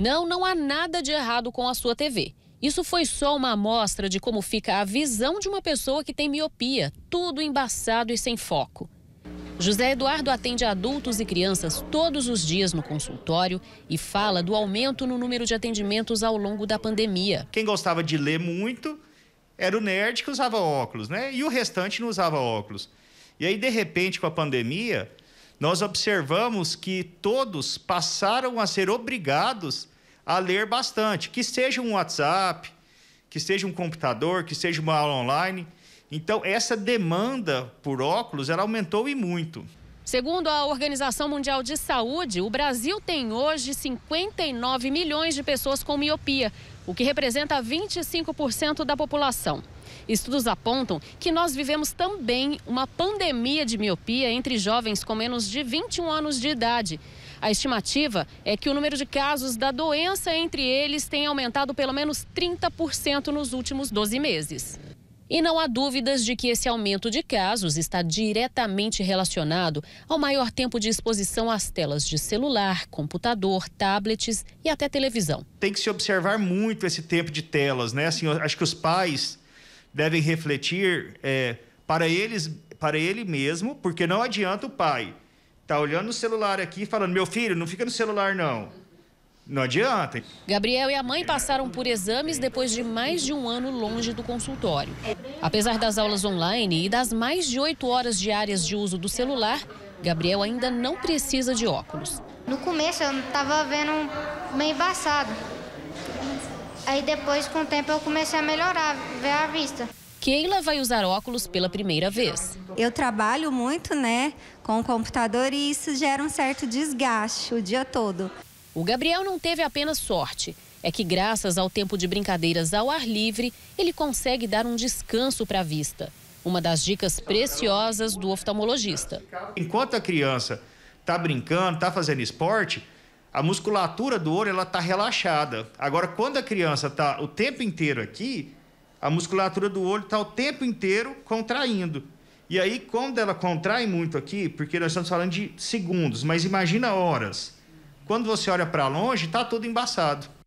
Não, não há nada de errado com a sua TV. Isso foi só uma amostra de como fica a visão de uma pessoa que tem miopia, tudo embaçado e sem foco. José Eduardo atende adultos e crianças todos os dias no consultório e fala do aumento no número de atendimentos ao longo da pandemia. Quem gostava de ler muito era o nerd que usava óculos, né? E o restante não usava óculos. E aí, de repente, com a pandemia, nós observamos que todos passaram a ser obrigados a ler bastante, que seja um WhatsApp, que seja um computador, que seja uma aula online. Então, essa demanda por óculos, ela aumentou e muito. Segundo a Organização Mundial de Saúde, o Brasil tem hoje 59 milhões de pessoas com miopia, o que representa 25% da população. Estudos apontam que nós vivemos também uma pandemia de miopia entre jovens com menos de 21 anos de idade. A estimativa é que o número de casos da doença entre eles tem aumentado pelo menos 30% nos últimos 12 meses. E não há dúvidas de que esse aumento de casos está diretamente relacionado ao maior tempo de exposição às telas de celular, computador, tablets e até televisão. Tem que se observar muito esse tempo de telas, né? Assim, acho que os pais devem refletir é, para eles, para ele mesmo, porque não adianta o pai tá olhando o celular aqui falando: meu filho, não fica no celular não. Não adianta. Gabriel e a mãe passaram por exames depois de mais de um ano longe do consultório. Apesar das aulas online e das mais de oito horas diárias de uso do celular, Gabriel ainda não precisa de óculos. No começo eu estava vendo meio embaçado. Aí depois, com o tempo, eu comecei a melhorar, ver a vista. Keila vai usar óculos pela primeira vez. Eu trabalho muito, né, com o computador e isso gera um certo desgaste o dia todo. O Gabriel não teve apenas sorte. É que, graças ao tempo de brincadeiras ao ar livre, ele consegue dar um descanso para a vista. Uma das dicas preciosas do oftalmologista. Enquanto a criança está brincando, está fazendo esporte, a musculatura do olho ela está relaxada. Agora, quando a criança está o tempo inteiro aqui, a musculatura do olho está o tempo inteiro contraindo. E aí, quando ela contrai muito aqui, porque nós estamos falando de segundos, mas imagina horas. Quando você olha para longe, está tudo embaçado.